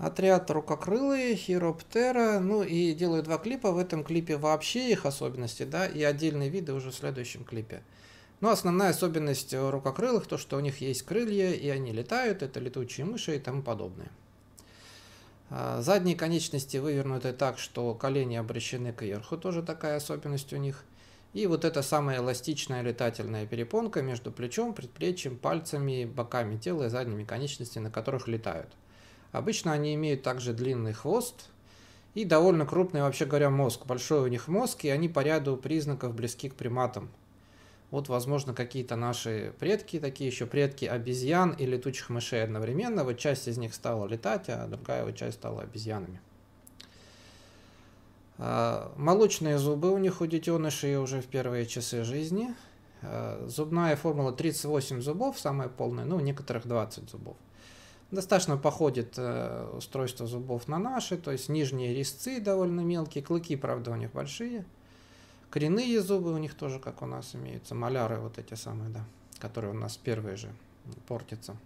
Отряд рукокрылые, хироптера, ну и делаю два клипа, в этом клипе вообще их особенности, да, и отдельные виды уже в следующем клипе. Но ну, основная особенность рукокрылых, то что у них есть крылья, и они летают, это летучие мыши и тому подобное. А, задние конечности вывернуты так, что колени обращены кверху, тоже такая особенность у них. И вот эта самая эластичная летательная перепонка между плечом, предплечьем, пальцами, боками тела и задними конечностями, на которых летают. Обычно они имеют также длинный хвост и довольно крупный, вообще говоря, мозг. Большой у них мозг, и они по ряду признаков близки к приматам. Вот, возможно, какие-то наши предки, такие еще предки обезьян и летучих мышей одновременно. Вот часть из них стала летать, а другая вот часть стала обезьянами. А, молочные зубы у них у детенышей уже в первые часы жизни. А, зубная формула 38 зубов, самая полная, ну, у некоторых 20 зубов. Достаточно походит э, устройство зубов на наши, то есть нижние резцы довольно мелкие, клыки, правда, у них большие. Коренные зубы у них тоже, как у нас, имеются. Маляры вот эти самые, да, которые у нас первые же портятся.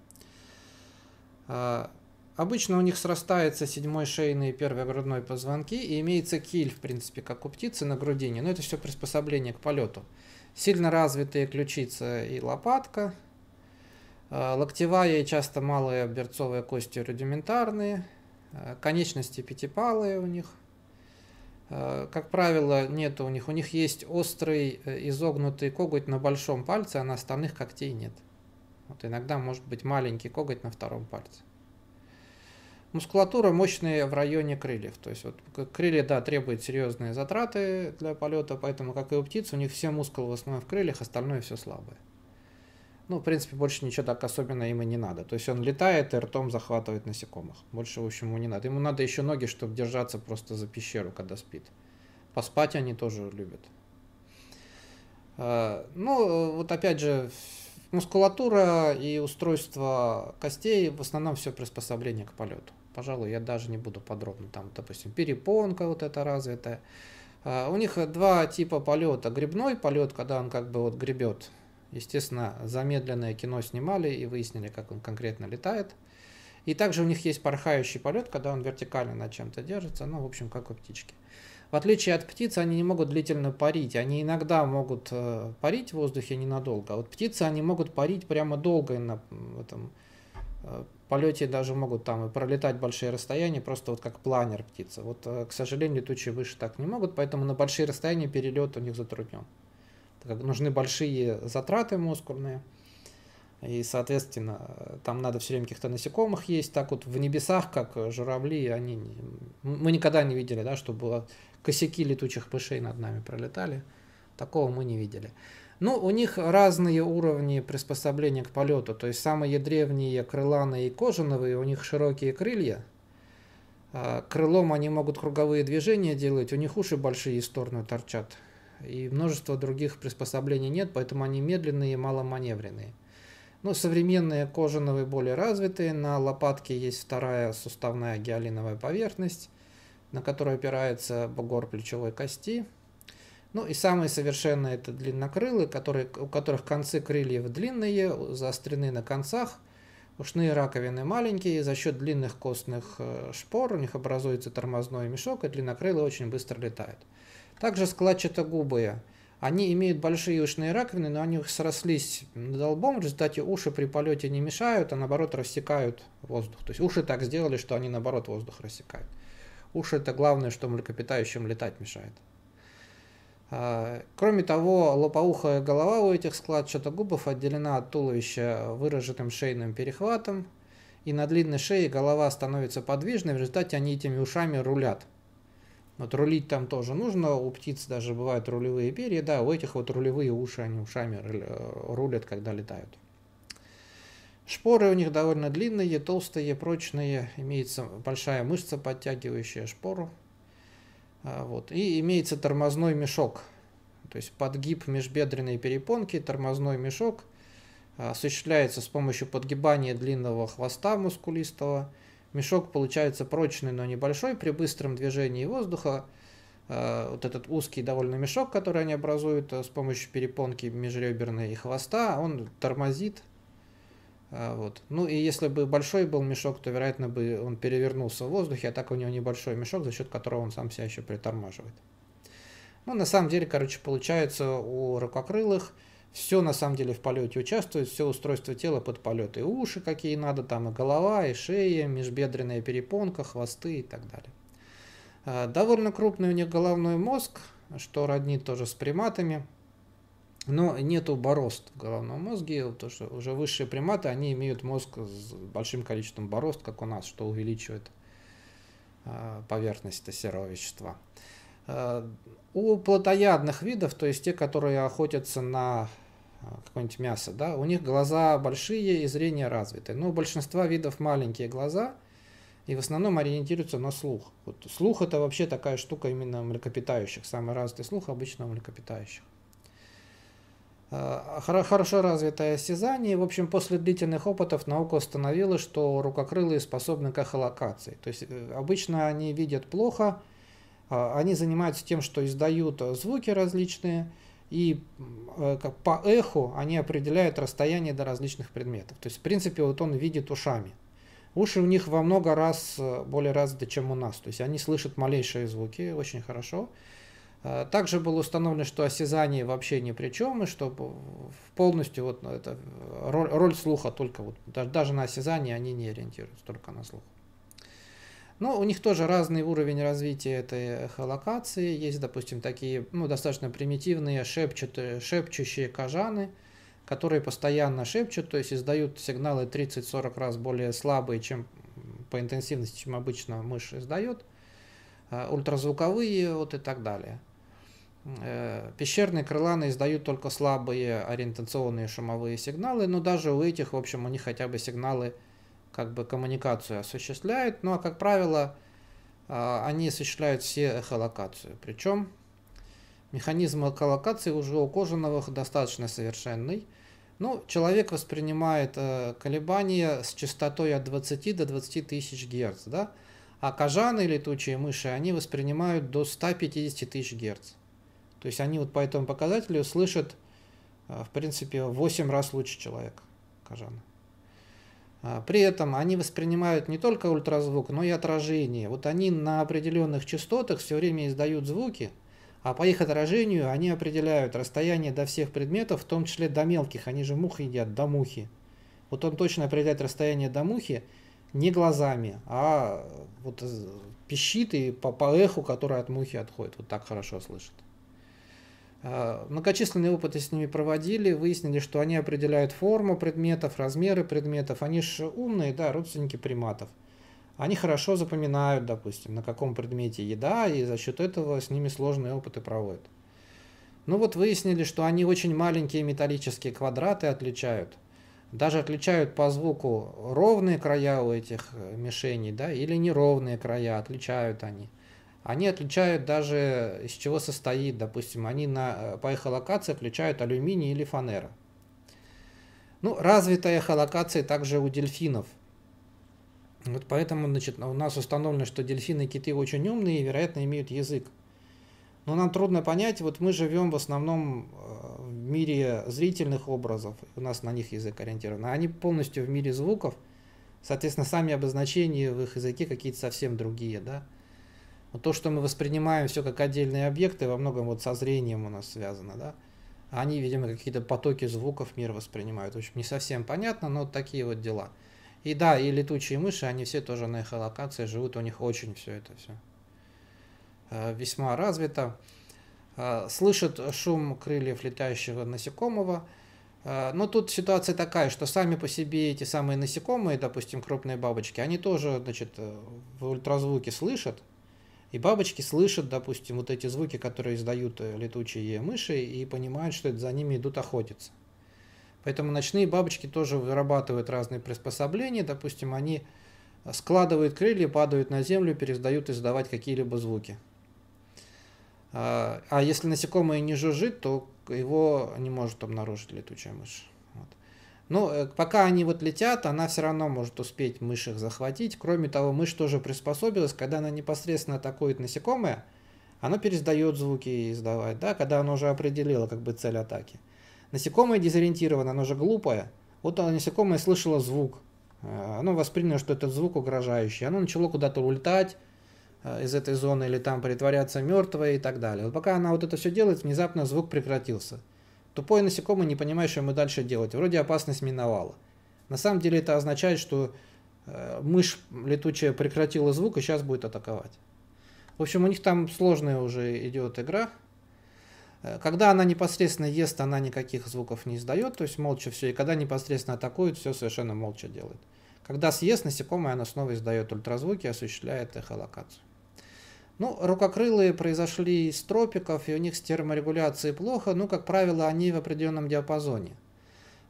А, обычно у них срастается седьмой шейный и первый грудной позвонки, и имеется киль, в принципе, как у птицы на грудине, но это все приспособление к полету. Сильно развитые ключица и лопатка – а, Локтевая и часто малые берцовые кости рудиментарные, а, конечности пятипалые у них. А, как правило, нет у них. У них есть острый э, изогнутый коготь на большом пальце, а на остальных когтей нет. Вот иногда может быть маленький коготь на втором пальце. Мускулатура мощная в районе крыльев. То есть вот крылья, да, требуют серьезные затраты для полета, поэтому, как и у птиц, у них все мускулы в основном в крыльях, остальное все слабое. Ну, в принципе, больше ничего так особенно ему не надо. То есть он летает и ртом захватывает насекомых. Больше, в общем, ему не надо. Ему надо еще ноги, чтобы держаться просто за пещеру, когда спит. Поспать они тоже любят. Э, ну, вот опять же, мускулатура и устройство костей в основном все приспособление к полету. Пожалуй, я даже не буду подробно там, допустим, перепонка вот эта развитая. Э, у них два типа полета. Грибной полет, когда он как бы вот гребет Естественно, замедленное кино снимали и выяснили, как он конкретно летает. И также у них есть порхающий полет, когда он вертикально на чем-то держится, ну, в общем, как у птички. В отличие от птиц, они не могут длительно парить. Они иногда могут э, парить в воздухе ненадолго, а вот птицы, они могут парить прямо долго и на этом э, полете даже могут там и пролетать большие расстояния, просто вот как планер птица. Вот, э, к сожалению, летучие выше так не могут, поэтому на большие расстояния перелет у них затруднен как нужны большие затраты мускульные, и, соответственно, там надо все время каких-то насекомых есть. Так вот в небесах, как журавли, они... мы никогда не видели, да, чтобы косяки летучих мышей над нами пролетали. Такого мы не видели. Ну, у них разные уровни приспособления к полету. То есть самые древние крыланые и кожановые, у них широкие крылья. А, крылом они могут круговые движения делать, у них уши большие и стороны торчат и множество других приспособлений нет, поэтому они медленные и маломаневренные. Но современные кожановые более развитые, на лопатке есть вторая суставная гиалиновая поверхность, на которой опирается бугор плечевой кости. Ну и самые совершенные это длиннокрылые, которые, у которых концы крыльев длинные, заострены на концах, ушные раковины маленькие, за счет длинных костных э, шпор у них образуется тормозной мешок, и длиннокрылые очень быстро летают. Также складчатогубые. Они имеют большие ушные раковины, но они срослись долбом, в результате уши при полете не мешают, а наоборот рассекают воздух. То есть уши так сделали, что они наоборот воздух рассекают. Уши это главное, что млекопитающим летать мешает. А, кроме того, лопоухая голова у этих складчатогубов отделена от туловища выраженным шейным перехватом, и на длинной шее голова становится подвижной, в результате они этими ушами рулят. Вот рулить там тоже нужно, у птиц даже бывают рулевые перья, да, у этих вот рулевые уши, они ушами э, рулят, когда летают. Шпоры у них довольно длинные, толстые, прочные, имеется большая мышца, подтягивающая шпору. А, вот. И имеется тормозной мешок, то есть подгиб межбедренной перепонки, тормозной мешок а, осуществляется с помощью подгибания длинного хвоста мускулистого – Мешок получается прочный, но небольшой. При быстром движении воздуха э, вот этот узкий довольно мешок, который они образуют э, с помощью перепонки межреберной и хвоста, он тормозит. Э, вот. Ну и если бы большой был мешок, то, вероятно, бы он перевернулся в воздухе, а так у него небольшой мешок, за счет которого он сам себя еще притормаживает. Ну, на самом деле, короче, получается у рукокрылых все на самом деле в полете участвует, все устройство тела под полет, и уши какие надо, там и голова, и шея, межбедренная перепонка, хвосты и так далее. А, довольно крупный у них головной мозг, что роднит тоже с приматами, но нету борозд в головном мозге, потому что уже высшие приматы, они имеют мозг с большим количеством борозд, как у нас, что увеличивает а, поверхность серого вещества. А, у плотоядных видов, то есть те, которые охотятся на а, какое-нибудь мясо, да, у них глаза большие и зрение развитое. Но у большинства видов маленькие глаза, и в основном ориентируются на слух. Вот слух это вообще такая штука именно млекопитающих, самый развитый слух обычно у млекопитающих. А, хорошо развитое осязание. В общем, после длительных опытов наука установила, что рукокрылые способны к эхолокации. То есть э, обычно они видят плохо, а, они занимаются тем, что издают звуки различные, и э, как по эху они определяют расстояние до различных предметов. То есть, в принципе, вот он видит ушами. Уши у них во много раз э, более развиты, чем у нас. То есть они слышат малейшие звуки очень хорошо. Э, также было установлено, что осязание вообще ни при чем, и что полностью вот ну, это, роль, роль слуха только, вот, даже на осязание они не ориентируются, только на слух. Но ну, у них тоже разный уровень развития этой э, эхолокации. Есть, допустим, такие ну, достаточно примитивные шепчут, э, шепчущие кожаны, которые постоянно шепчут, то есть издают сигналы 30-40 раз более слабые, чем по интенсивности, чем обычно мышь издает, э, ультразвуковые вот и так далее. Пещерные крыланы издают только слабые ориентационные шумовые сигналы, но даже у этих, в общем, у них хотя бы сигналы как бы коммуникацию осуществляют, ну а как правило, а, они осуществляют все эхолокацию. Причем механизм эхолокации уже у кожановых достаточно совершенный. Ну, человек воспринимает э, колебания с частотой от 20 до 20 тысяч герц, да? А кожаны, летучие мыши, они воспринимают до 150 тысяч герц. То есть они вот по этому показателю слышат, э, в принципе, в 8 раз лучше человек кожаны. А, при этом они воспринимают не только ультразвук, но и отражение. Вот они на определенных частотах все время издают звуки, а по их отражению они определяют расстояние до всех предметов, в том числе до мелких. Они же мух едят, до мухи. Вот он точно определяет расстояние до мухи не глазами, а вот пищит и по, по эху, которая от мухи отходит. Вот так хорошо слышит. А, многочисленные опыты с ними проводили, выяснили, что они определяют форму предметов, размеры предметов. Они же умные, да, родственники приматов. Они хорошо запоминают, допустим, на каком предмете еда, и за счет этого с ними сложные опыты проводят. Ну вот выяснили, что они очень маленькие металлические квадраты отличают. Даже отличают по звуку ровные края у этих мишеней, да, или неровные края, отличают они. Они отличают даже, э, из чего состоит, допустим, они на, э, по эхолокации отличают алюминий или фанера. Ну, развитая эхолокация также у дельфинов. Вот поэтому значит, у нас установлено, что дельфины и киты очень умные и, вероятно, имеют язык. Но нам трудно понять, вот мы живем в основном э, в мире зрительных образов, у нас на них язык ориентирован, а они полностью в мире звуков, соответственно, сами обозначения в их языке какие-то совсем другие, да. Но то, что мы воспринимаем все как отдельные объекты, во многом вот со зрением у нас связано, да. А они, видимо, какие-то потоки звуков мир воспринимают. В общем, не совсем понятно, но такие вот дела. И да, и летучие мыши, они все тоже на эхолокации живут, у них очень все это все э, весьма развито. Э, слышат шум крыльев летающего насекомого. Э, но тут ситуация такая, что сами по себе эти самые насекомые, допустим, крупные бабочки, они тоже, значит, в ультразвуке слышат, и бабочки слышат, допустим, вот эти звуки, которые издают э, летучие мыши, и понимают, что это за ними идут охотиться. Поэтому ночные бабочки тоже вырабатывают разные приспособления. Допустим, они э, складывают крылья, падают на землю, перестают издавать какие-либо звуки. А, а если насекомое не жужжит, то его не может обнаружить летучая мышь. Ну, э, пока они вот летят, она все равно может успеть мышь их захватить. Кроме того, мышь тоже приспособилась, когда она непосредственно атакует насекомое, оно пересдает звуки издавать, да, когда оно уже определило как бы цель атаки. Насекомое дезориентировано, оно же глупое. Вот оно, насекомое слышало звук, э, оно восприняло, что этот звук угрожающий, оно начало куда-то улетать, э, из этой зоны или там притворяться мертвой и так далее. Вот пока она вот это все делает, внезапно звук прекратился. Тупое насекомое не понимает, что ему дальше делать. Вроде опасность миновала. На самом деле это означает, что э, мышь летучая прекратила звук и сейчас будет атаковать. В общем, у них там сложная уже идет игра. Э, когда она непосредственно ест, она никаких звуков не издает, то есть молча все. И когда непосредственно атакует, все совершенно молча делает. Когда съест насекомое, она снова издает ультразвуки и осуществляет эхолокацию. Ну, рукокрылые произошли из тропиков, и у них с терморегуляцией плохо, ну, как правило, они в определенном диапазоне.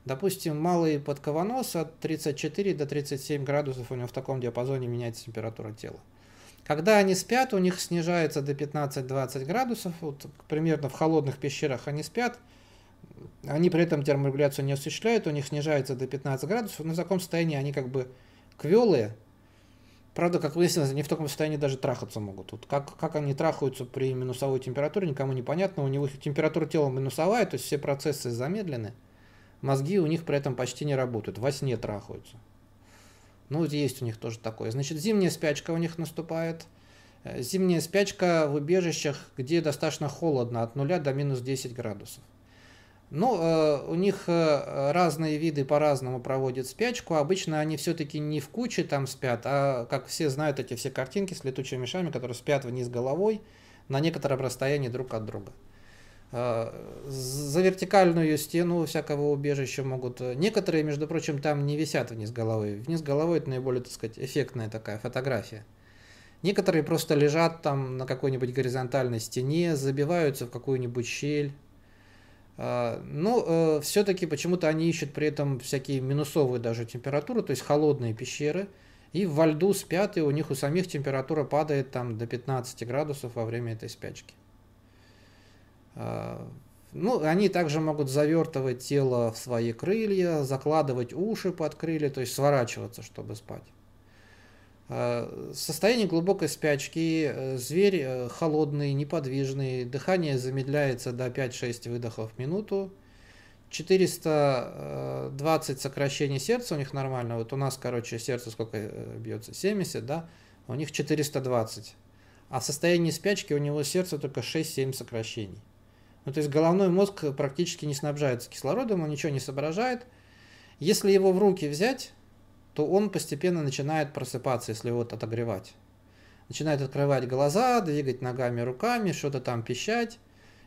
Допустим, малый подковонос от 34 до 37 градусов у него в таком диапазоне меняется температура тела. Когда они спят, у них снижается до 15-20 градусов, вот примерно в холодных пещерах они спят, они при этом терморегуляцию не осуществляют, у них снижается до 15 градусов, но ну, в таком состоянии они как бы квелые, Правда, как выяснилось, они в таком состоянии даже трахаться могут. Вот как, как они трахаются при минусовой температуре, никому не понятно. У них температура тела минусовая, то есть все процессы замедлены. Мозги у них при этом почти не работают, во сне трахаются. Ну, есть у них тоже такое. Значит, зимняя спячка у них наступает. Э, зимняя спячка в убежищах, где достаточно холодно, от 0 до минус 10 градусов. Ну, э, у них э, разные виды по-разному проводят спячку. Обычно они все-таки не в куче там спят, а, как все знают, эти все картинки с летучими мышами, которые спят вниз головой на некотором расстоянии друг от друга. Э, за вертикальную стену всякого убежища могут... Э, некоторые, между прочим, там не висят вниз головой. Вниз головой это наиболее, так сказать, эффектная такая фотография. Некоторые просто лежат там на какой-нибудь горизонтальной стене, забиваются в какую-нибудь щель а, Но ну, э, все-таки почему-то они ищут при этом всякие минусовые даже температуры, то есть холодные пещеры. И во льду спят, и у них у самих температура падает там до 15 градусов во время этой спячки. А, ну, они также могут завертывать тело в свои крылья, закладывать уши под крылья, то есть сворачиваться, чтобы спать. Э, состояние глубокой спячки, э, зверь э, холодный, неподвижный, дыхание замедляется до 5-6 выдохов в минуту, 420 сокращений сердца у них нормально, вот у нас, короче, сердце сколько бьется, 70, да, у них 420, а в состоянии спячки у него сердце только 6-7 сокращений. Ну, то есть головной мозг практически не снабжается кислородом, он ничего не соображает. Если его в руки взять, то он постепенно начинает просыпаться, если его отогревать. Начинает открывать глаза, двигать ногами, руками, что-то там пищать,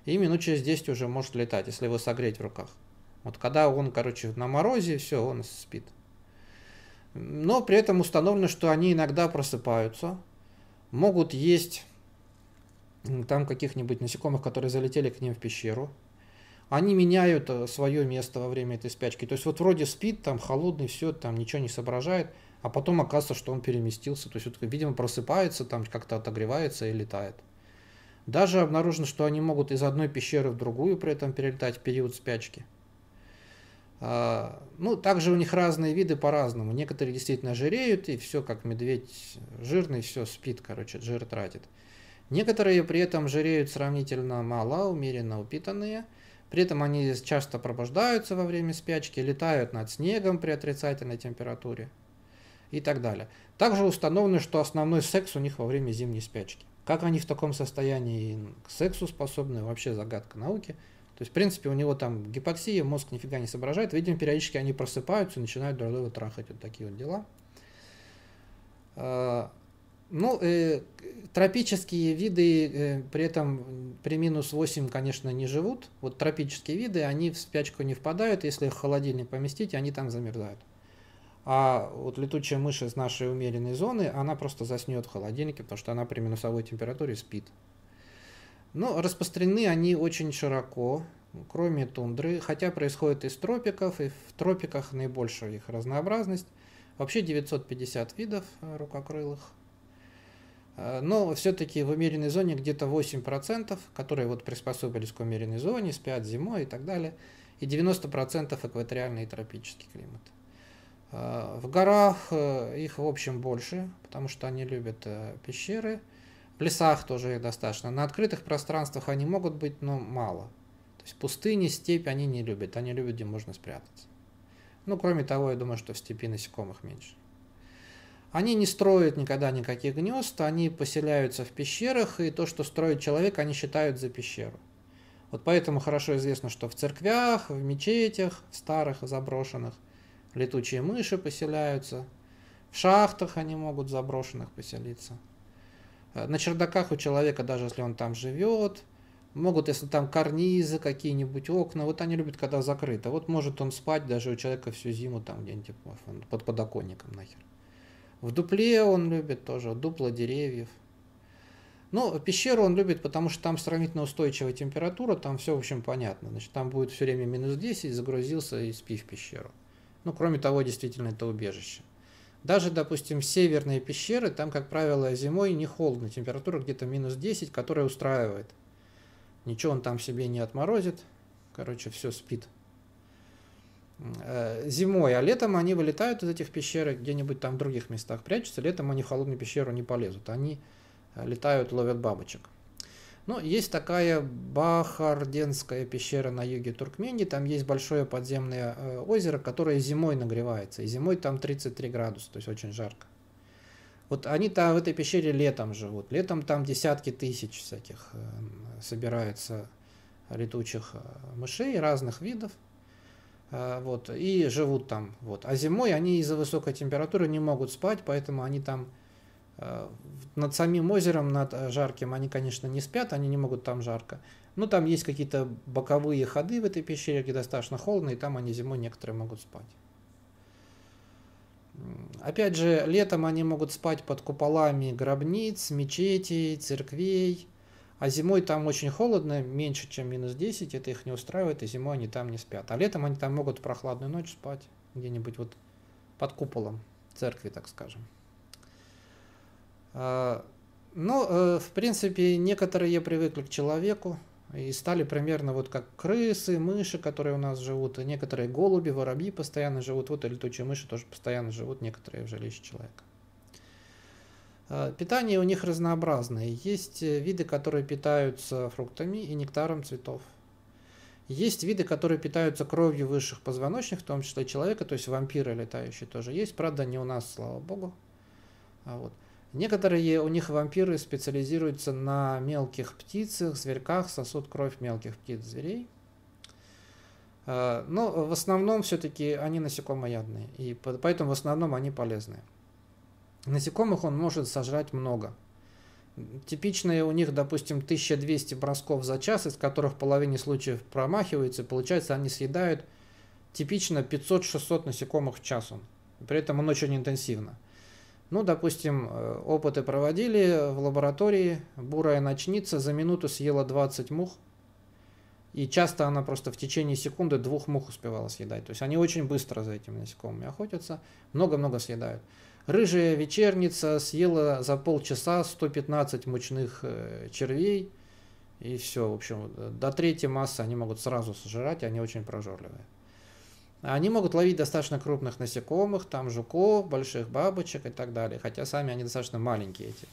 и минут через 10 уже может летать, если его согреть в руках. Вот когда он, короче, на морозе, все, он спит. Но при этом установлено, что они иногда просыпаются, могут есть там каких-нибудь насекомых, которые залетели к ним в пещеру, они меняют э, свое место во время этой спячки. То есть вот вроде спит, там холодный, все, там ничего не соображает, а потом оказывается, что он переместился. То есть, вот, видимо, просыпается, там как-то отогревается и летает. Даже обнаружено, что они могут из одной пещеры в другую при этом перелетать в период спячки. А, ну, также у них разные виды по-разному. Некоторые действительно жиреют, и все, как медведь жирный, все, спит, короче, жир тратит. Некоторые при этом жиреют сравнительно мало, умеренно упитанные – при этом они часто пробуждаются во время спячки, летают над снегом при отрицательной температуре и так далее. Также установлено, что основной секс у них во время зимней спячки. Как они в таком состоянии к сексу способны, вообще загадка науки. То есть, в принципе, у него там гипоксия, мозг нифига не соображает. Видимо, периодически они просыпаются, начинают друг друга трахать. Вот такие вот дела. А, ну, э, тропические виды э, при этом при минус 8, конечно, не живут. Вот тропические виды, они в спячку не впадают, если их в холодильник поместить, они там замерзают. А вот летучая мышь из нашей умеренной зоны, она просто заснет в холодильнике, потому что она при минусовой температуре спит. Но распространены они очень широко, кроме тундры, хотя происходит из тропиков, и в тропиках наибольшая их разнообразность. Вообще 950 видов э, рукокрылых. Э, но все-таки в умеренной зоне где-то 8%, которые вот приспособились к умеренной зоне, спят зимой и так далее, и 90% экваториальный и тропический климат. Э, в горах э, их, в общем, больше, потому что они любят пещеры. В лесах тоже их достаточно. На открытых пространствах они могут быть, но мало. То есть пустыни, степь они не любят. Они любят, где можно спрятаться. Ну, кроме того, я думаю, что в степи насекомых меньше. Они не строят никогда никаких гнезд, они поселяются в пещерах, и то, что строит человек, они считают за пещеру. Вот поэтому хорошо известно, что в церквях, в мечетях, в старых заброшенных, летучие мыши поселяются, в шахтах они могут в заброшенных поселиться. Э, на чердаках у человека, даже если он там живет, могут, если там карнизы какие-нибудь, окна, вот они любят, когда закрыто. Вот может он спать даже у человека всю зиму там где-нибудь под подоконником нахер. В дупле он любит тоже, дупло деревьев. Ну, пещеру он любит, потому что там сравнительно устойчивая температура, там все, в общем, понятно. Значит, там будет все время минус 10, загрузился и спи в пещеру. Ну, кроме того, действительно, это убежище. Даже, допустим, северные пещеры, там, как правило, зимой не холодно, температура где-то минус 10, которая устраивает. Ничего он там себе не отморозит, короче, все спит. Э, зимой, а летом они вылетают из этих пещер где-нибудь там в других местах прячутся. Летом они в холодную пещеру не полезут, они э, летают, ловят бабочек. Но ну, есть такая Бахарденская пещера на юге Туркмении, там есть большое подземное э, озеро, которое зимой нагревается, и зимой там 33 градуса, то есть очень жарко. Вот они там в этой пещере летом живут, летом там десятки тысяч всяких эм, собирается летучих мышей разных видов – Э, вот, и живут там. Вот. А зимой они из-за высокой температуры не могут спать, поэтому они там э, над самим озером, над э, жарким, они, конечно, не спят, они не могут там жарко. Но ну, там есть какие-то боковые ходы в этой пещере, где достаточно холодно, и там они зимой некоторые могут спать. Опять же, летом они могут спать под куполами гробниц, мечетей, церквей – а зимой там очень холодно, меньше, чем минус 10, это их не устраивает, и зимой они там не спят. А летом они там могут прохладную ночь спать, где-нибудь вот под куполом церкви, так скажем. А, ну, э, в принципе, некоторые привыкли к человеку и стали примерно вот как крысы, мыши, которые у нас живут, и некоторые голуби, воробьи постоянно живут, вот и летучие мыши тоже постоянно живут, некоторые в жилище человека. Э, питание у них разнообразное. Есть э, виды, которые питаются фруктами и нектаром цветов. Есть виды, которые питаются кровью высших позвоночных, в том числе человека, то есть вампиры летающие тоже есть. Правда, не у нас, слава богу. А вот. Некоторые у них вампиры специализируются на мелких птицах, зверьках, сосут кровь мелких птиц, зверей. Э, но в основном все-таки они насекомоядные, и поэтому в основном они полезные. Насекомых он может сожрать много. Типичные у них, допустим, 1200 бросков за час, из которых в половине случаев промахиваются, получается, они съедают типично 500-600 насекомых в час он. При этом он очень интенсивно. Ну, допустим, э, опыты проводили в лаборатории, бурая ночница за минуту съела 20 мух, и часто она просто в течение секунды двух мух успевала съедать. То есть они очень быстро за этими насекомыми охотятся, много-много съедают. Рыжая вечерница съела за полчаса 115 мучных э, червей. И все, в общем, до третьей массы они могут сразу сожрать, они очень прожорливые. Они могут ловить достаточно крупных насекомых, там жуков, больших бабочек и так далее. Хотя сами они достаточно маленькие, эти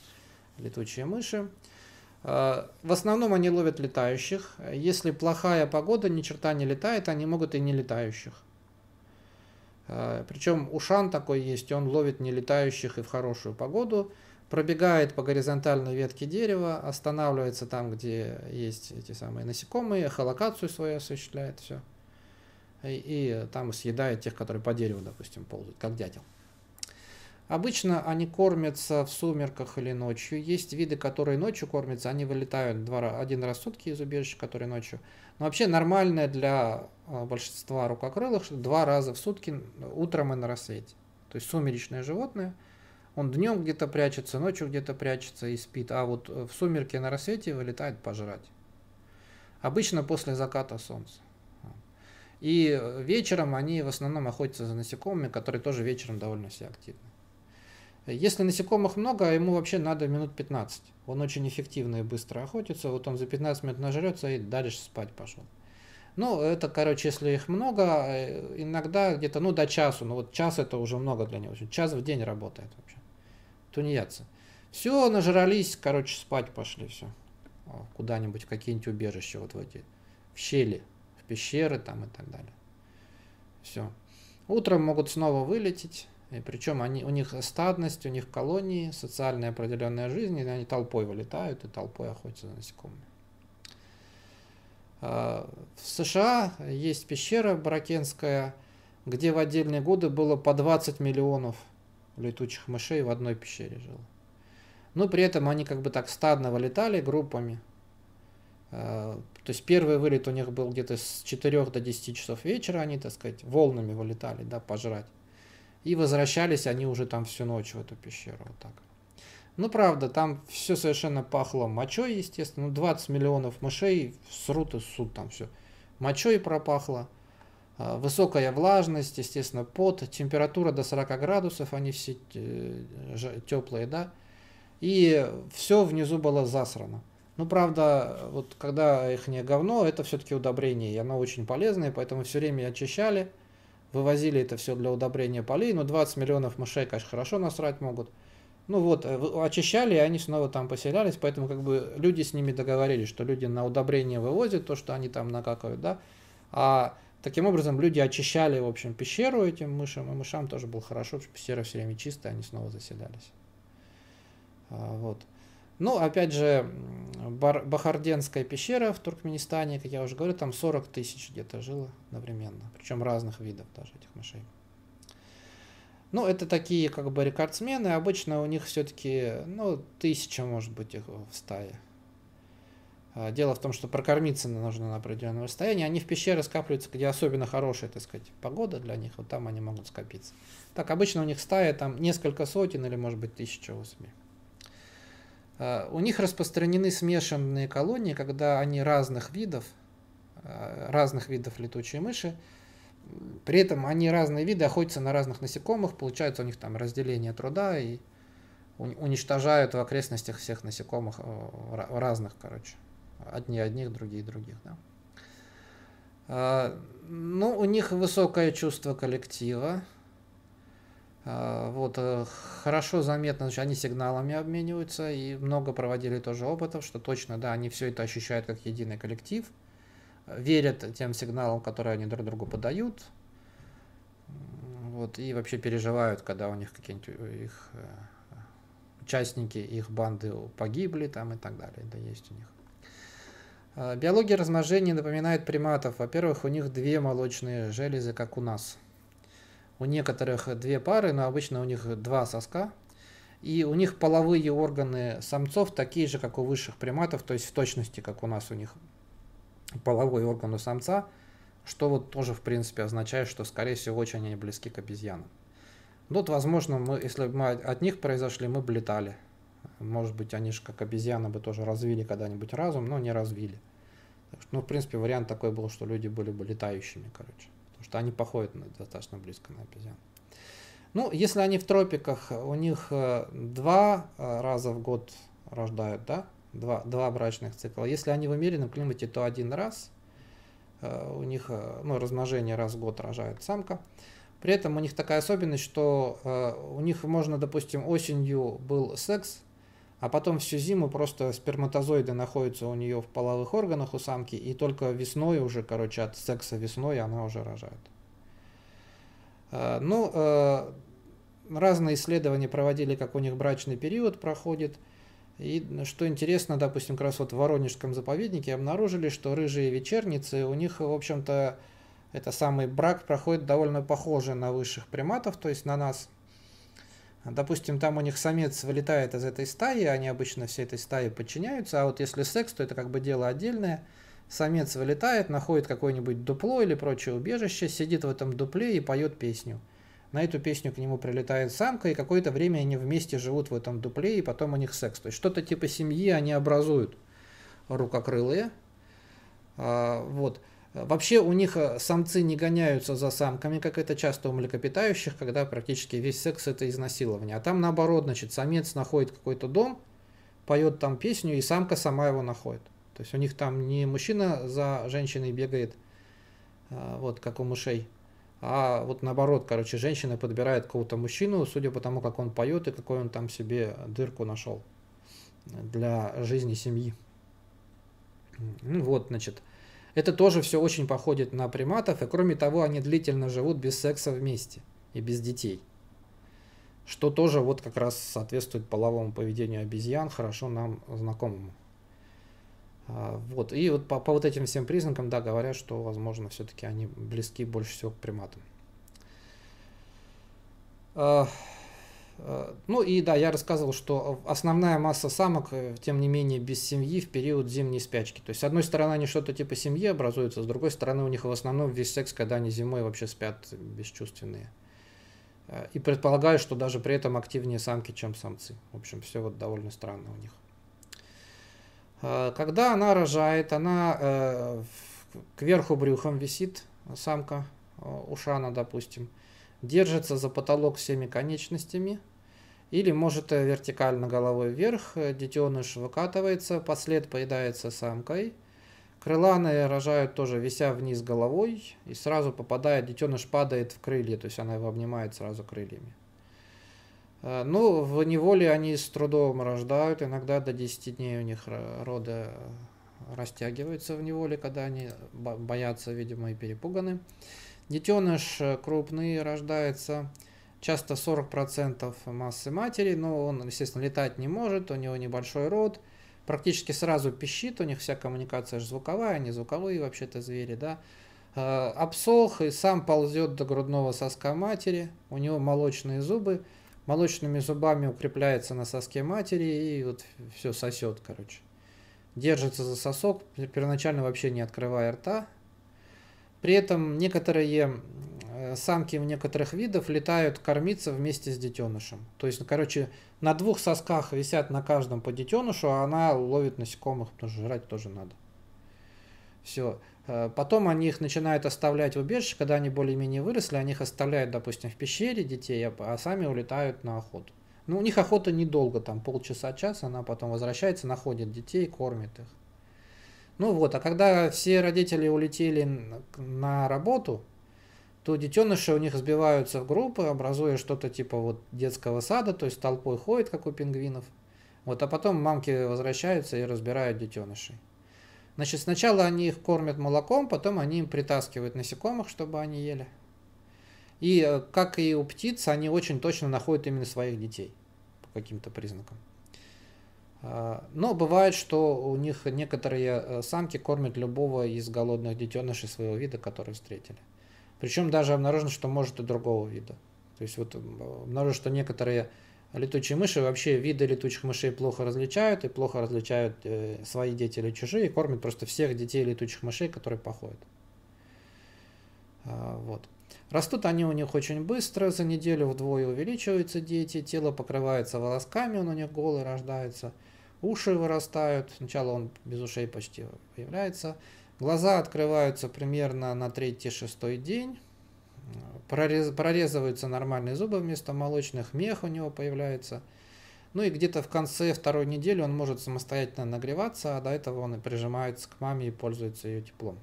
летучие мыши. Э, в основном они ловят летающих. Если плохая погода, ни черта не летает, они могут и не летающих. Э, Причем ушан такой есть, он ловит нелетающих и в хорошую погоду, пробегает по горизонтальной ветке дерева, останавливается там, где есть эти самые насекомые, эхолокацию свою осуществляет, все. И, и там съедает тех, которые по дереву, допустим, ползают, как дятел. Обычно они кормятся в сумерках или ночью. Есть виды, которые ночью кормятся, они вылетают два, один раз в сутки из убежища, которые ночью. Но вообще нормальное для а, большинства рукокрылых, что два раза в сутки утром и на рассвете. То есть сумеречное животное, он днем где-то прячется, ночью где-то прячется и спит, а вот э, в сумерке на рассвете вылетает пожрать. Обычно после заката солнца. И э, вечером они в основном охотятся за насекомыми, которые тоже вечером довольно все активны. Если насекомых много, ему вообще надо минут 15. Он очень эффективно и быстро охотится. Вот он за 15 минут нажрется и дальше спать пошел. Ну, это, короче, если их много, э, иногда где-то, ну, до часу. Но ну, вот час это уже много для него. Час в день работает вообще. Тунеядцы. Все, нажрались, короче, спать пошли, все. Куда-нибудь в какие-нибудь убежища вот в эти, в щели, в пещеры там и так далее. Все. Утром могут снова вылететь и причем они, у них стадность, у них колонии, социальная определенная жизнь, и они толпой вылетают и толпой охотятся за насекомыми. А, в США есть пещера Бракенская, где в отдельные годы было по 20 миллионов летучих мышей в одной пещере жило. Но при этом они как бы так стадно вылетали группами. А, то есть первый вылет у них был где-то с 4 до 10 часов вечера, они, так сказать, волнами вылетали, да, пожрать. И возвращались они уже там всю ночь в эту пещеру. Вот так. Ну, правда, там все совершенно пахло мочой, естественно. Ну, 20 миллионов мышей срут и суд там все. Мочой пропахло. А, высокая влажность, естественно, пот, температура до 40 градусов, они все э, теплые, да. И все внизу было засрано. Ну, правда, вот когда их не говно, это все-таки удобрение, и оно очень полезное, поэтому все время очищали вывозили это все для удобрения полей, но 20 миллионов мышей, конечно, хорошо насрать могут. Ну вот, э, очищали, и они снова там поселялись, поэтому как бы люди с ними договорились, что люди на удобрение вывозят то, что они там накакают, да, а таким образом люди очищали, в общем, пещеру этим мышам, и мышам тоже было хорошо, что пещера все время чистая, они снова заселялись. А, вот. Ну, опять же, Бар Бахарденская пещера в Туркменистане, как я уже говорил, там 40 тысяч где-то жило одновременно, причем разных видов даже этих мышей. Ну, это такие как бы рекордсмены, обычно у них все-таки, ну, тысяча, может быть, их в стае. А, дело в том, что прокормиться нужно на определенном расстоянии. Они в пещеры скапливаются, где особенно хорошая, так сказать, погода для них. Вот там они могут скопиться. Так, обычно у них стая там несколько сотен или, может быть, тысяча особей. Э, у них распространены смешанные колонии, когда они разных видов, э, разных видов летучие мыши. При этом они разные виды охотятся на разных насекомых, получается у них там разделение труда и уничтожают в окрестностях всех насекомых э, разных, короче. Одни одних, другие других, да. Ну, у них высокое чувство коллектива, а, вот, э, хорошо заметно, значит, они сигналами обмениваются, и много проводили тоже опытов, что точно, да, они все это ощущают как единый коллектив, верят тем сигналам, которые они друг другу подают, вот, и вообще переживают, когда у них какие-нибудь э, их э, участники их банды погибли там и так далее, да есть у них. А, биология размножения напоминает приматов. Во-первых, у них две молочные железы, как у нас – у некоторых две пары, но обычно у них два соска. И у них половые органы самцов такие же, как у высших приматов, то есть в точности, как у нас у них половой орган у самца, что вот тоже, в принципе, означает, что, скорее всего, очень они близки к обезьянам. Ну вот, возможно, мы, если бы мы от них произошли, мы бы летали. Может быть, они же, как обезьяны, бы тоже развили когда-нибудь разум, но не развили. Ну, в принципе, вариант такой был, что люди были бы летающими, короче потому что они походят на, достаточно близко на обезьян. Ну, если они в тропиках, у них э, два э, раза в год рождают, да, два, два брачных цикла. Если они в умеренном климате, то один раз. Э, у них ну, размножение раз в год рожает самка. При этом у них такая особенность, что у них можно, допустим, осенью был секс, а потом всю зиму просто сперматозоиды находятся у нее в половых органах у самки, и только весной уже, короче, от секса весной она уже рожает. А, ну, э, разные исследования проводили, как у них брачный период проходит. И что интересно, допустим, как раз вот в Воронежском заповеднике обнаружили, что рыжие вечерницы, у них, в общем-то, это самый брак проходит довольно похоже на высших приматов, то есть на нас. Допустим, там у них самец вылетает из этой стаи, они обычно всей этой стаи подчиняются, а вот если секс, то это как бы дело отдельное. Самец вылетает, находит какое-нибудь дупло или прочее убежище, сидит в этом дупле и поет песню. На эту песню к нему прилетает самка, и какое-то время они вместе живут в этом дупле, и потом у них секс. То есть что-то типа семьи они образуют рукокрылые. А, вот. Вообще у них э, самцы не гоняются за самками, как это часто у млекопитающих, когда практически весь секс это изнасилование. А там наоборот, значит, самец находит какой-то дом, поет там песню, и самка сама его находит. То есть у них там не мужчина за женщиной бегает, э, вот как у мышей, а вот наоборот, короче, женщина подбирает какого-то мужчину, судя по тому, как он поет и какой он там себе дырку нашел для жизни семьи. Ну Вот, значит, это тоже все очень походит на приматов, и кроме того, они длительно живут без секса вместе и без детей. Что тоже вот как раз соответствует половому поведению обезьян, хорошо нам знакомому. А, вот. И вот по, по вот этим всем признакам, да, говорят, что, возможно, все-таки они близки больше всего к приматам. А, Э, ну и да, я рассказывал, что основная масса самок, э, тем не менее, без семьи в период зимней спячки. То есть, с одной стороны, они что-то типа семьи образуются, с другой стороны, у них в основном весь секс, когда они зимой вообще спят э, бесчувственные. И предполагаю, что даже при этом активнее самки, чем самцы. В общем, все вот довольно странно у них. Когда она рожает, она кверху брюхом висит, самка, ушана, допустим держится за потолок всеми конечностями, или может э, вертикально головой вверх, э, детеныш выкатывается, послед поедается самкой, крыланы э, рожают тоже вися вниз головой, и сразу попадает, детеныш падает в крылья, то есть она его обнимает сразу крыльями. Ну, в неволе они с трудом рождают, иногда до 10 дней у них роды растягиваются в неволе, когда они боятся, видимо, и перепуганы. Детеныш э, крупный рождается, часто 40% массы матери, но он, естественно, летать не может, у него небольшой рот, практически сразу пищит, у них вся коммуникация же звуковая, они звуковые вообще-то звери, да. Э, обсох и сам ползет до грудного соска матери, у него молочные зубы, молочными зубами укрепляется на соске матери и вот все сосет, короче. Держится за сосок, первоначально вообще не открывая рта, при этом некоторые э, самки в некоторых видов летают кормиться вместе с детенышем. То есть, короче, на двух сосках висят на каждом по детенышу, а она ловит насекомых, потому что жрать тоже надо. Все. Э, потом они их начинают оставлять в убежище, когда они более-менее выросли, они их оставляют, допустим, в пещере детей, а, а сами улетают на охоту. Ну, у них охота недолго, там полчаса-час, она потом возвращается, находит детей, кормит их. Ну вот, а когда все родители улетели на работу, то детеныши у них сбиваются в группы, образуя что-то типа вот детского сада, то есть толпой ходят, как у пингвинов. Вот, а потом мамки возвращаются и разбирают детенышей. Значит, сначала они их кормят молоком, потом они им притаскивают насекомых, чтобы они ели. И э, как и у птиц, они очень точно находят именно своих детей по каким-то признакам. А, но бывает, что у них некоторые э, самки кормят любого из голодных детенышей своего вида, которые встретили. Причем даже обнаружено, что может и другого вида. То есть вот обнаружено, что некоторые летучие мыши вообще виды летучих мышей плохо различают и плохо различают э, свои дети или чужие, и кормят просто всех детей летучих мышей, которые походят. А, вот. Растут они у них очень быстро, за неделю вдвое увеличиваются дети, тело покрывается волосками, он у них голый рождается – уши вырастают, сначала он без ушей почти появляется, глаза открываются примерно на третий-шестой день, прорез, прорезываются нормальные зубы вместо молочных, мех у него появляется, ну и где-то в конце второй недели он может самостоятельно нагреваться, а до этого он и прижимается к маме и пользуется ее теплом.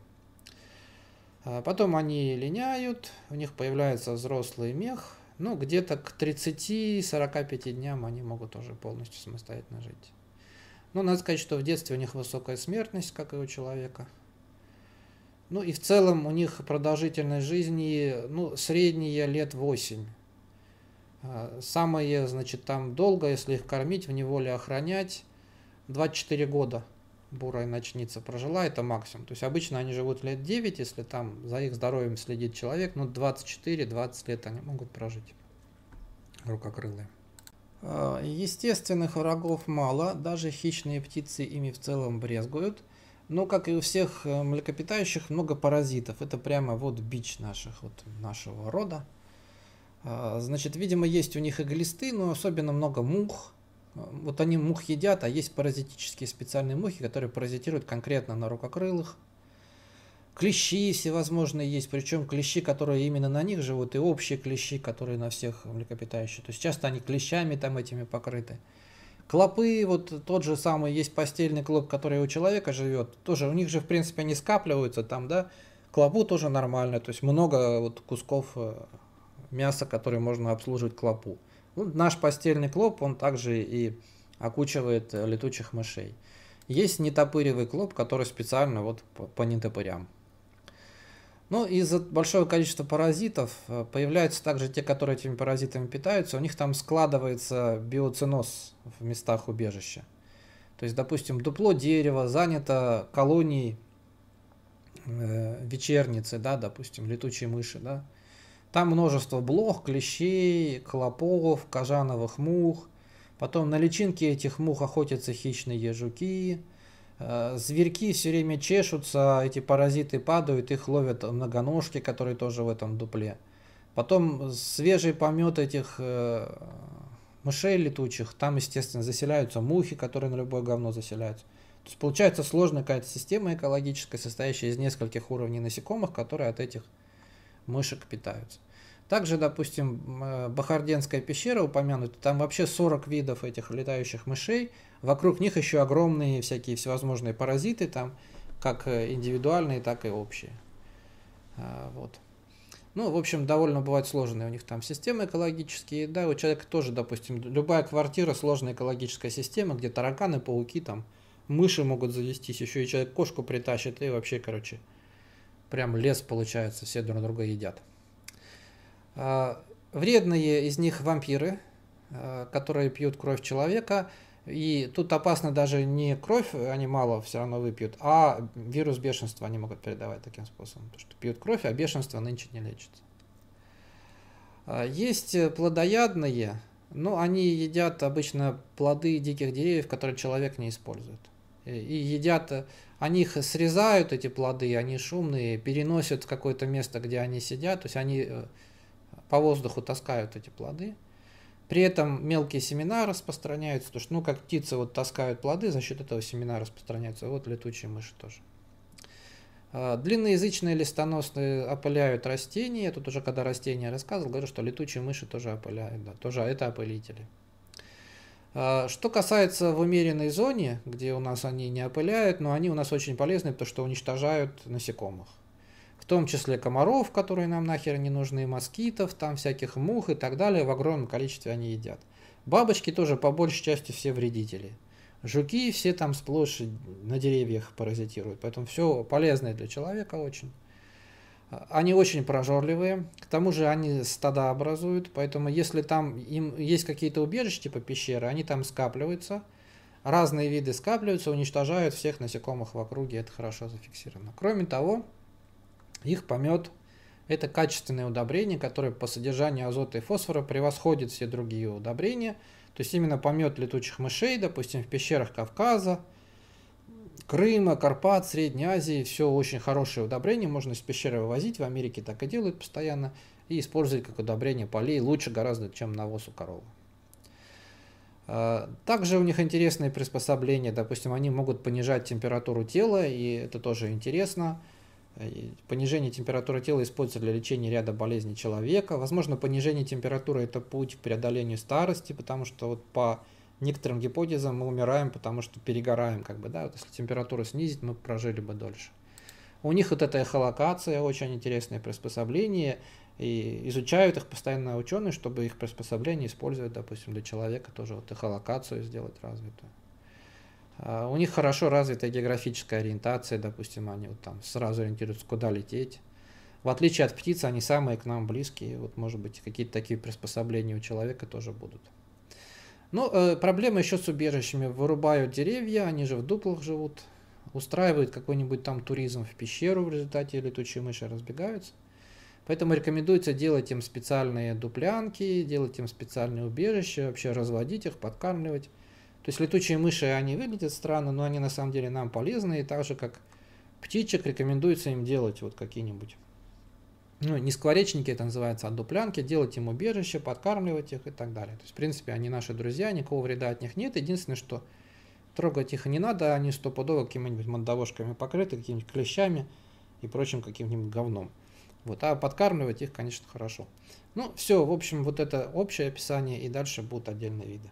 А потом они линяют, у них появляется взрослый мех, ну где-то к 30-45 дням они могут уже полностью самостоятельно жить. Ну, надо сказать, что в детстве у них высокая смертность, как и у человека. Ну и в целом у них продолжительность жизни, ну, средняя лет 8. А, самое, значит, там долго, если их кормить, в неволе охранять, 24 года бурая ночница прожила, это максимум. То есть обычно они живут лет 9, если там за их здоровьем следит человек, Но ну 24-20 лет они могут прожить рукокрылые. Э, естественных врагов мало, даже хищные птицы ими в целом брезгуют. Но, как и у всех э, млекопитающих, много паразитов. Это прямо вот бич наших, вот нашего рода. Э, значит, видимо, есть у них и глисты, но особенно много мух. Вот они мух едят, а есть паразитические специальные мухи, которые паразитируют конкретно на рукокрылых, Клещи всевозможные есть, причем клещи, которые именно на них живут, и общие клещи, которые на всех млекопитающих. То есть часто они клещами там этими покрыты. Клопы, вот тот же самый, есть постельный клоп, который у человека живет, тоже у них же, в принципе, они скапливаются там, да, клопу тоже нормально, то есть много вот кусков э, мяса, которые можно обслуживать клопу. Ну, наш постельный клоп, он также и окучивает э, летучих мышей. Есть нетопыривый клоп, который специально вот по нетопырям. Ну, из-за большого количества паразитов э, появляются также те, которые этими паразитами питаются, у них там складывается биоценоз в местах убежища. То есть, допустим, дупло дерева занято колонией э, вечерницы, да, допустим, летучей мыши, да. Там множество блох, клещей, клопов, кожановых мух. Потом на личинки этих мух охотятся хищные жуки, Э, зверьки все время чешутся, эти паразиты падают, их ловят многоножки, которые тоже в этом дупле. Потом свежий помет этих э, мышей летучих, там, естественно, заселяются мухи, которые на любое говно заселяются. То есть получается сложная какая-то система экологическая, состоящая из нескольких уровней насекомых, которые от этих мышек питаются. Также, допустим, э, Бахарденская пещера упомянута, там вообще 40 видов этих летающих мышей – Вокруг них еще огромные всякие всевозможные паразиты, там как э, индивидуальные, так и общие. А, вот. Ну, в общем, довольно бывают сложные у них там системы экологические. Да, у человека тоже, допустим, любая квартира сложная экологическая система, где тараканы, пауки, там мыши могут завестись, еще и человек кошку притащит, и вообще, короче, прям лес получается, все друг друга едят. А, вредные из них вампиры, а, которые пьют кровь человека – и тут опасно даже не кровь, они мало все равно выпьют, а вирус бешенства они могут передавать таким способом. Потому что пьют кровь, а бешенство нынче не лечится. А, есть плодоядные, но они едят обычно плоды диких деревьев, которые человек не использует. И едят, они их срезают, эти плоды, они шумные, переносят в какое-то место, где они сидят, то есть они э, по воздуху таскают эти плоды – при этом мелкие семена распространяются, потому что, ну, как птицы вот таскают плоды, за счет этого семена распространяются, вот летучие мыши тоже. А, длинноязычные листоносные опыляют растения. Я тут уже когда растения рассказывал, говорю, что летучие мыши тоже опыляют, да, тоже это опылители. А, что касается в умеренной зоне, где у нас они не опыляют, но они у нас очень полезны, потому что уничтожают насекомых в том числе комаров, которые нам нахер не нужны, москитов, там всяких мух и так далее, в огромном количестве они едят. Бабочки тоже по большей части все вредители. Жуки все там сплошь на деревьях паразитируют, поэтому все полезное для человека очень. Они очень прожорливые, к тому же они стада образуют, поэтому если там им есть какие-то убежища типа пещеры, они там скапливаются, разные виды скапливаются, уничтожают всех насекомых в округе, это хорошо зафиксировано. Кроме того, их помет – это качественное удобрение, которое по содержанию азота и фосфора превосходит все другие удобрения. То есть именно помет летучих мышей, допустим, в пещерах Кавказа, Крыма, Карпат, Средней Азии, все очень хорошее удобрение, можно из пещеры вывозить, в Америке так и делают постоянно, и использовать как удобрение полей лучше гораздо, чем навоз у коровы. А, также у них интересные приспособления, допустим, они могут понижать температуру тела, и это тоже интересно. Э, понижение температуры тела используется для лечения ряда болезней человека. Возможно, понижение температуры – это путь к преодолению старости, потому что вот по некоторым гипотезам мы умираем, потому что перегораем. Как бы, да? вот если температуру снизить, мы прожили бы дольше. У них вот эта эхолокация, очень интересное приспособление, и изучают их постоянно ученые, чтобы их приспособление использовать, допустим, для человека тоже вот эхолокацию сделать развитую. А, у них хорошо развита географическая ориентация, допустим, они вот там сразу ориентируются, куда лететь. В отличие от птиц, они самые к нам близкие. Вот, может быть, какие-то такие приспособления у человека тоже будут. Ну, э, проблема еще с убежищами. Вырубают деревья, они же в дуплах живут. Устраивают какой-нибудь там туризм в пещеру в результате, летучие мыши разбегаются. Поэтому рекомендуется делать им специальные дуплянки, делать им специальные убежища, вообще разводить их, подкармливать. То есть летучие мыши, они выглядят странно, но они на самом деле нам полезны, и так же, как птичек, рекомендуется им делать вот какие-нибудь, ну, не скворечники это называется, а дуплянки, делать им убежище, подкармливать их и так далее. То есть, в принципе, они наши друзья, никакого вреда от них нет. Единственное, что трогать их не надо, они стопудово какими-нибудь мандавошками покрыты, какими-нибудь клещами и прочим каким-нибудь говном. Вот, а подкармливать их, конечно, хорошо. Ну, все, в общем, вот это общее описание, и дальше будут отдельные виды.